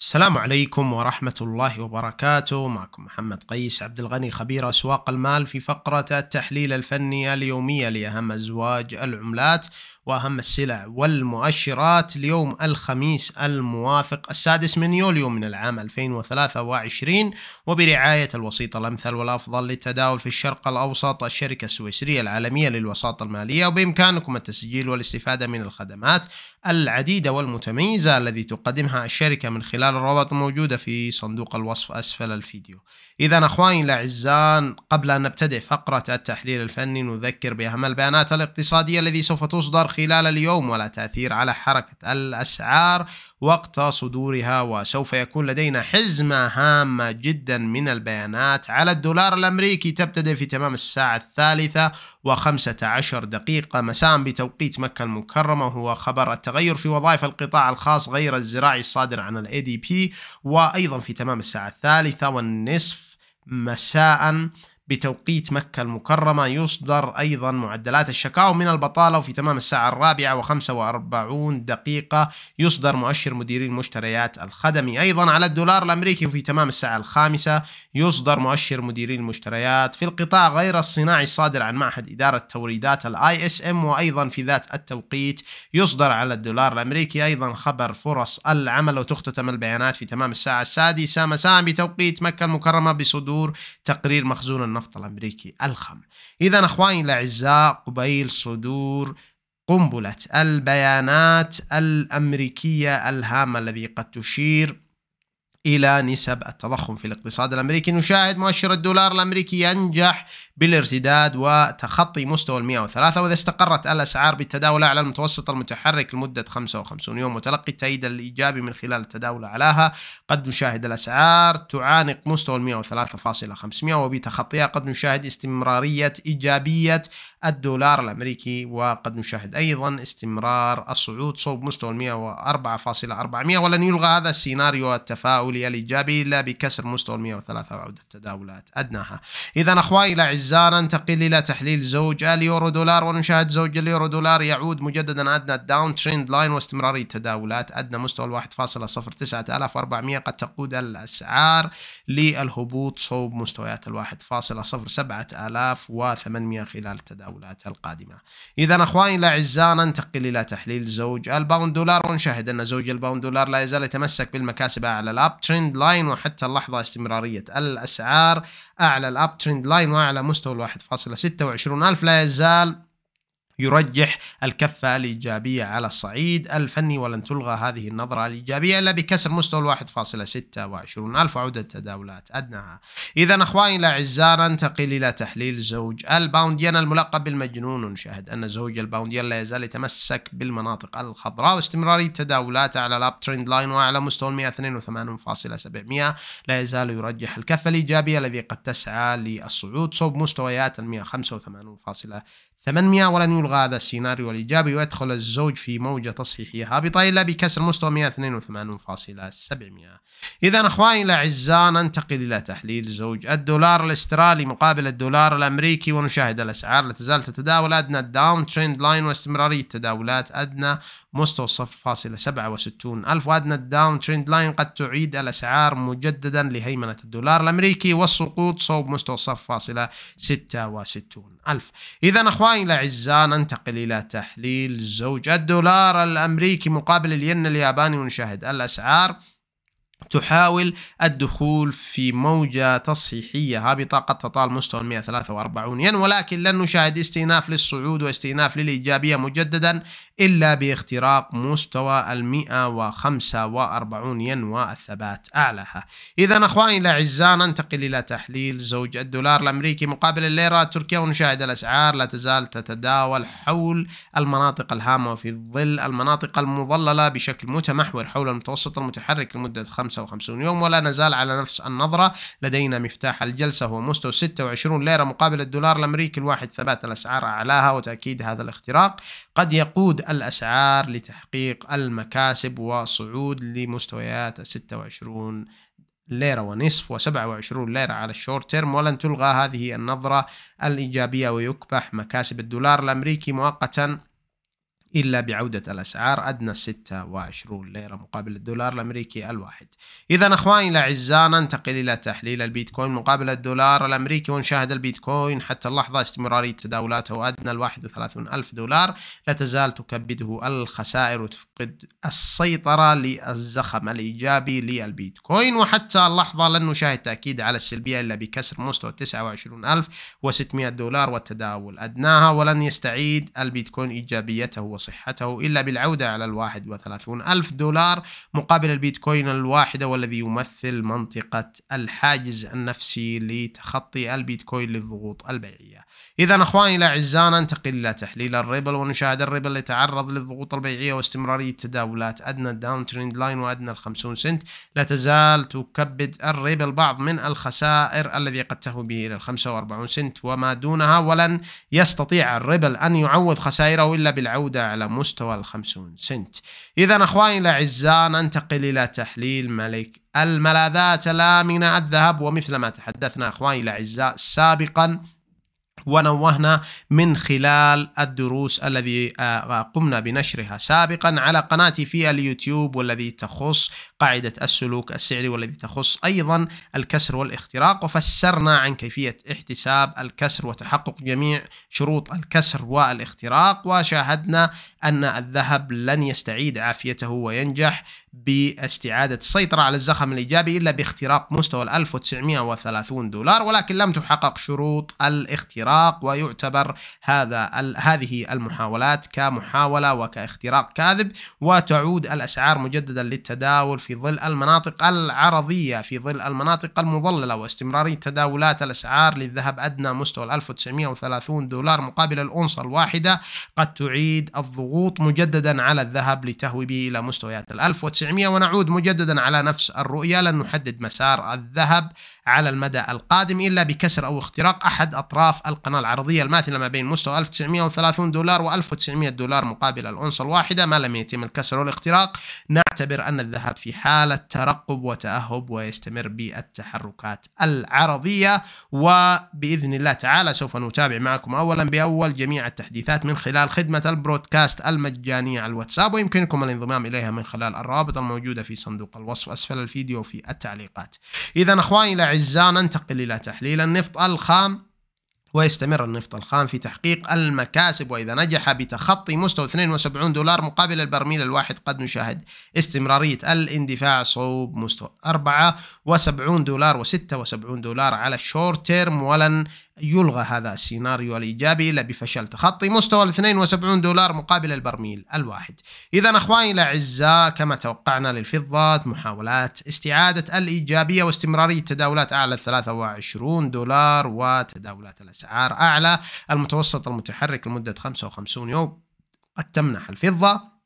السلام عليكم ورحمة الله وبركاته معكم محمد قيس عبد الغني خبير أسواق المال في فقرة التحليل الفني اليومية لأهم أزواج العملات وأهم السلع والمؤشرات ليوم الخميس الموافق السادس من يوليو من العام 2023 وبرعاية الوسيط الأمثل والأفضل للتداول في الشرق الأوسط الشركة السويسرية العالمية للوساطة المالية وبإمكانكم التسجيل والاستفادة من الخدمات العديدة والمتميزة التي تقدمها الشركة من خلال الروابط الموجودة في صندوق الوصف أسفل الفيديو إذا أخواني الأعزاء قبل أن نبتدئ فقرة التحليل الفني نذكر بأهم البيانات الاقتصادية الذي سوف تصدر خلال اليوم ولا تأثير على حركة الأسعار وقت صدورها وسوف يكون لدينا حزمة هامة جدا من البيانات على الدولار الأمريكي تبتدئ في تمام الساعة الثالثة وخمسة عشر دقيقة مساء بتوقيت مكة المكرمة وهو خبر التغير في وظائف القطاع الخاص غير الزراعي الصادر عن الاي دي بي وأيضا في تمام الساعة الثالثة والنصف مساء بتوقيت مكة المكرمة يصدر أيضا معدلات الشكاوى من البطالة وفي تمام الساعة الرابعة وخمسة وأربعون دقيقة يصدر مؤشر مديري المشتريات الخدمي أيضا على الدولار الأمريكي وفي تمام الساعة الخامسة يصدر مؤشر مديري المشتريات في القطاع غير الصناعي الصادر عن معهد إدارة توريدات الاي اس ام وأيضا في ذات التوقيت يصدر على الدولار الأمريكي أيضا خبر فرص العمل وتختتم البيانات في تمام الساعة السادسة مساء بتوقيت مكة المكرمة بصدور تقرير مخزون النفط النفط الأمريكي الخام إذا أخواني الأعزاء قبيل صدور قنبلة البيانات الأمريكية الهامة الذي قد تشير إلى نسب التضخم في الاقتصاد الأمريكي نشاهد مؤشر الدولار الأمريكي ينجح بالارتداد وتخطي مستوى ال 103 وإذا استقرت الأسعار بالتداول أعلى المتوسط المتحرك لمدة 55 يوم وتلقي التأييد الإيجابي من خلال التداول عليها قد نشاهد الأسعار تعانق مستوى ال 103.500 وبتخطيها قد نشاهد استمرارية إيجابية الدولار الأمريكي وقد نشاهد أيضا استمرار الصعود صوب مستوى ال 104.400 ولن يلغى هذا السيناريو التفاؤل التداولي الإيجابي إلا بكسر مستوى 103 وعودة تداولات أدناها إذا أخواني الأعزاء ننتقل إلى تحليل زوج اليورو دولار ونشاهد زوج اليورو دولار يعود مجددا أدنى الداون تريند لاين واستمرارية تداولات أدنى مستوى ال 1.09400 قد تقود الأسعار للهبوط صوب مستويات ال 1.07800 خلال التداولات القادمة إذا أخواني الأعزاء ننتقل إلى تحليل زوج الباوند دولار ونشاهد أن زوج الباوند دولار لا يزال يتمسك بالمكاسب أعلى الأب ترند لاين وحتى اللحظه استمراريه الاسعار اعلى الاب ترند لاين واعلى مستوى 1.26 الف لا يزال يرجح الكفة الإيجابية على الصعيد الفني ولن تلغى هذه النظرة الإيجابية إلا بكسر مستوى 1.26 ألف عودة تداولات أدناها إذا أخواني الأعزاء ننتقل إلى تحليل زوج الباونديان الملقب بالمجنون نشاهد أن زوج الباونديان لا يزال يتمسك بالمناطق الخضراء واستمرارية تداولاته على الأب تريند لاين وعلى مستوى 182.700 لا يزال يرجح الكفة الإيجابية الذي قد تسعى للصعود صوب مستويات فاصله 800 ولن يلغى هذا السيناريو الإيجابي ويدخل الزوج في موجة تصحيحية هابطة إلا بكسر مستوى 182.700 إذا أخواني الأعزاء ننتقل إلى تحليل زوج الدولار الأسترالي مقابل الدولار الأمريكي ونشاهد الأسعار لا تزال تتداول أدنى الداون تريند لاين واستمرارية تداولات أدنى مستوى الصف فاصلة ألف وأدنى الداون تريند لاين قد تعيد الأسعار مجددا لهيمنة الدولار الأمريكي والسقوط صوب مستوى الصف فاصلة ألف إذا أخواني الأعزاء ننتقل إلى تحليل زوج الدولار الأمريكي مقابل الين الياباني ونشاهد الأسعار تحاول الدخول في موجة تصحيحية هابطة قد تطال مستوى 143 ين ولكن لن نشاهد استئناف للصعود واستئناف للإيجابية مجددا إلا باختراق مستوى ال 145 ين والثبات أعلاها إذا أخواني الأعزاء ننتقل إلى تحليل زوج الدولار الأمريكي مقابل الليرة التركية ونشاهد الأسعار لا تزال تتداول حول المناطق الهامة وفي ظل المناطق المظللة بشكل متمحور حول المتوسط المتحرك لمدة 55 يوم ولا نزال على نفس النظرة لدينا مفتاح الجلسة هو مستوى 26 ليرة مقابل الدولار الأمريكي الواحد ثبات الأسعار أعلاها وتأكيد هذا الاختراق قد يقود الأسعار لتحقيق المكاسب وصعود لمستويات 26 ليرة ونصف و27 ليرة على الشورت تيرم ولن تلغى هذه النظرة الإيجابية ويكبح مكاسب الدولار الأمريكي مؤقتا إلا بعودة الأسعار أدنى 26 ليرة مقابل الدولار الأمريكي الواحد إذا أخواني الأعزاء ننتقل إلى تحليل البيتكوين مقابل الدولار الأمريكي ونشاهد البيتكوين حتى اللحظة استمرارية تداولاته أدنى ال 31 ألف دولار لا تزال تكبده الخسائر وتفقد السيطرة للزخم الإيجابي للبيتكوين وحتى اللحظة لن نشاهد تأكيد على السلبية إلا بكسر مستوى 29600 دولار والتداول أدناها ولن يستعيد البيتكوين إيجابيته وصحته إلا بالعودة على الواحد وثلاثون ألف دولار مقابل البيتكوين الواحدة والذي يمثل منطقة الحاجز النفسي لتخطي البيتكوين للضغوط البيعية إذا أخواني الأعزاء ننتقل إلى تحليل الريبل ونشاهد الريبل يتعرض للضغوط البيعية واستمرارية تداولات أدنى الداون تريند لاين وأدنى الخمسون سنت لا تزال تكبد الريبل بعض من الخسائر الذي قد تهوي به إلى الخمسة 45 سنت وما دونها ولن يستطيع الريبل أن يعوض خسائره إلا بالعودة على مستوى الخمسون سنت إذا أخواني الأعزاء ننتقل إلى تحليل ملك الملاذات الآمنة الذهب ومثل ما تحدثنا أخواني الأعزاء سابقا ونوهنا من خلال الدروس الذي آه، قمنا بنشرها سابقا على قناتي في اليوتيوب والذي تخص قاعدة السلوك السعري والذي تخص أيضا الكسر والاختراق وفسرنا عن كيفية احتساب الكسر وتحقق جميع شروط الكسر والاختراق وشاهدنا أن الذهب لن يستعيد عافيته وينجح باستعادة السيطرة على الزخم الإيجابي إلا باختراق مستوى 1930 دولار ولكن لم تحقق شروط الاختراق ويعتبر هذا هذه المحاولات كمحاولة وكاختراق كاذب وتعود الأسعار مجددا للتداول في ظل المناطق العرضية في ظل المناطق المظللة واستمرارية تداولات الأسعار للذهب أدنى مستوى 1930 دولار مقابل الأونصة الواحدة قد تعيد الضغوط مجددا على الذهب لتهوي به إلى مستويات 1900 1900 ونعود مجددا على نفس الرؤية لن نحدد مسار الذهب على المدى القادم إلا بكسر أو اختراق أحد أطراف القناة العرضية الماثلة ما بين مستوى 1930 دولار و 1900 دولار مقابل الأونصة الواحدة ما لم يتم الكسر والاختراق نعتبر أن الذهب في حالة ترقب وتأهب ويستمر بالتحركات العرضية وبإذن الله تعالى سوف نتابع معكم أولا بأول جميع التحديثات من خلال خدمة البرودكاست المجانية على الواتساب ويمكنكم الانضمام إليها من خلال الرابط الروابط الموجودة في صندوق الوصف أسفل الفيديو في التعليقات إذا أخواني الأعزاء ننتقل إلى تحليل النفط الخام ويستمر النفط الخام في تحقيق المكاسب وإذا نجح بتخطي مستوى 72 دولار مقابل البرميل الواحد قد نشاهد استمرارية الاندفاع صوب مستوى 74 دولار و76 دولار على الشورت تيرم ولن يلغى هذا السيناريو الإيجابي إلا بفشل تخطي مستوى ال 72 دولار مقابل البرميل الواحد إذا أخواني الأعزاء كما توقعنا للفضة محاولات استعادة الإيجابية واستمرارية تداولات أعلى 23 دولار وتداولات الأسعار أعلى المتوسط المتحرك لمدة 55 يوم قد تمنح الفضة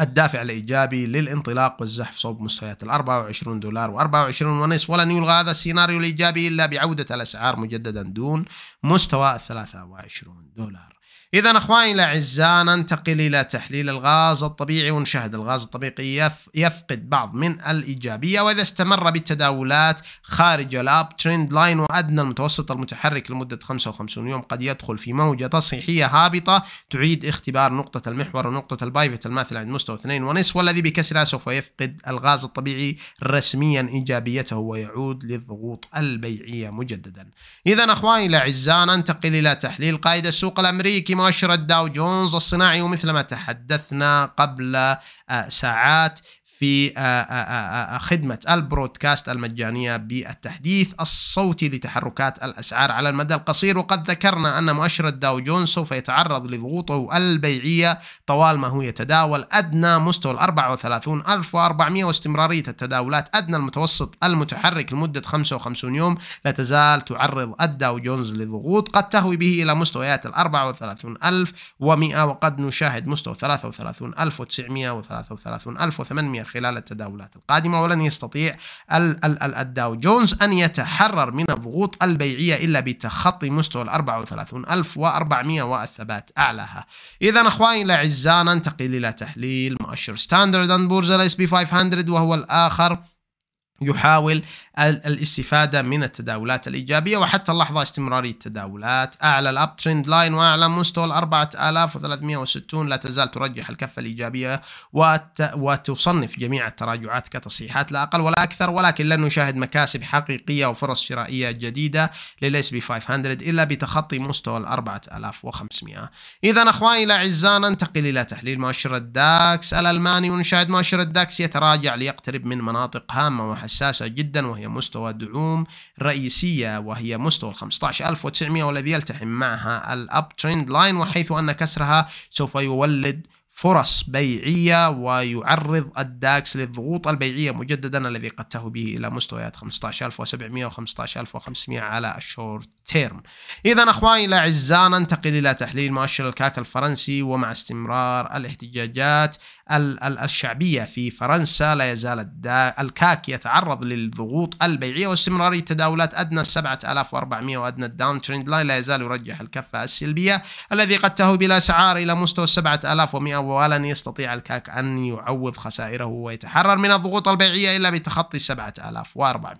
الدافع الإيجابي للانطلاق والزحف صوب مستويات ال 24 دولار و24 ونصف ولن يلغى هذا السيناريو الإيجابي إلا بعودة الأسعار مجددا دون مستوى ال 23 دولار إذا أخواني الأعزاء ننتقل إلى تحليل الغاز الطبيعي ونشاهد الغاز الطبيعي يفقد بعض من الإيجابية وإذا استمر بالتداولات خارج الأب ترند لاين وأدنى المتوسط المتحرك لمدة 55 يوم قد يدخل في موجة تصحيحية هابطة تعيد اختبار نقطة المحور ونقطة البايفت الماثلة عند مستوى ونصف والذي بكسرها سوف يفقد الغاز الطبيعي رسميا إيجابيته ويعود للضغوط البيعية مجددا إذا أخواني الأعزاء ننتقل إلى تحليل قائد السوق الأمريكي مؤشر الداو جونز الصناعي ومثل ما تحدثنا قبل آه، ساعات في آه، آه، آه، خدمة البرودكاست المجانية بالتحديث الصوتي لتحركات الأسعار على المدى القصير وقد ذكرنا أن مؤشر الداو جونز سوف يتعرض لضغوطه البيعية طوال ما هو يتداول أدنى مستوى ال 34400 واستمرارية التداولات أدنى المتوسط المتحرك لمدة 55 يوم لا تزال تعرض الداو جونز لضغوط قد تهوي به إلى مستويات ال 34100 وقد نشاهد مستوى 33900 و 33800 خلال التداولات القادمة ولن يستطيع ال ال الداو جونز أن يتحرر من الضغوط البيعية إلا بتخطي مستوى ال 34400 والثبات أعلاها إذا أخواني الأعزاء ننتقل إلى تحليل مؤشر ستاندرد أند بورز الاس بي 500 وهو الآخر يحاول الاستفادة من التداولات الإيجابية وحتى اللحظة استمرارية التداولات أعلى الأب ترند لاين وأعلى مستوى ال 4360 لا تزال ترجح الكفة الإيجابية وت... وتصنف جميع التراجعات كتصحيحات لا أقل ولا أكثر ولكن لن نشاهد مكاسب حقيقية وفرص شرائية جديدة للاس بي 500 إلا بتخطي مستوى ال 4500 إذا أخواني الأعزاء ننتقل إلى تحليل مؤشر الداكس الألماني ونشاهد مؤشر الداكس يتراجع ليقترب من مناطق هامة وحساسة جدا وهي مستوى دعوم رئيسية وهي مستوى ال 15900 والذي يلتحم معها الأب تريند لاين وحيث أن كسرها سوف يولد فرص بيعية ويعرض الداكس للضغوط البيعية مجددا الذي قد تهو به إلى مستويات 15700 و 15500 على الشورت تيرم إذا أخواني الأعزاء ننتقل إلى تحليل مؤشر الكاك الفرنسي ومع استمرار الاحتجاجات الشعبية في فرنسا لا يزال الكاك يتعرض للضغوط البيعية واستمرارية تداولات أدنى 7400 وأدنى الداون تريند لاين لا يزال يرجح الكفة السلبية الذي قد تهوي بلا سعار إلى مستوى 7100 ولن يستطيع الكاك أن يعوض خسائره ويتحرر من الضغوط البيعية إلا بتخطي 7400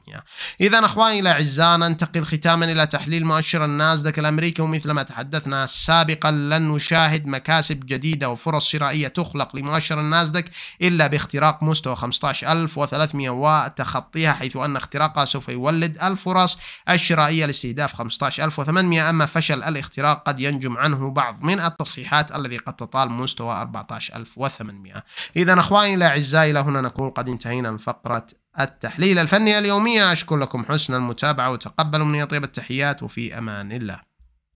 إذا أخواني الأعزاء ننتقل ختاما إلى تحليل مؤشر النازدك الأمريكي ومثلما تحدثنا سابقا لن نشاهد مكاسب جديدة وفرص شرائية تخلق لمؤشر سير النازدك إلا باختراق مستوى 15300 وتخطيها حيث أن اختراقها سوف يولد الفرص الشرائية لاستهداف 15800 أما فشل الاختراق قد ينجم عنه بعض من التصحيحات الذي قد تطال مستوى 14800 إذا أخواني الأعزاء إلى هنا نكون قد انتهينا من فقرة التحليل الفني اليومية أشكر لكم حسن المتابعة وتقبلوا مني طيب التحيات وفي أمان الله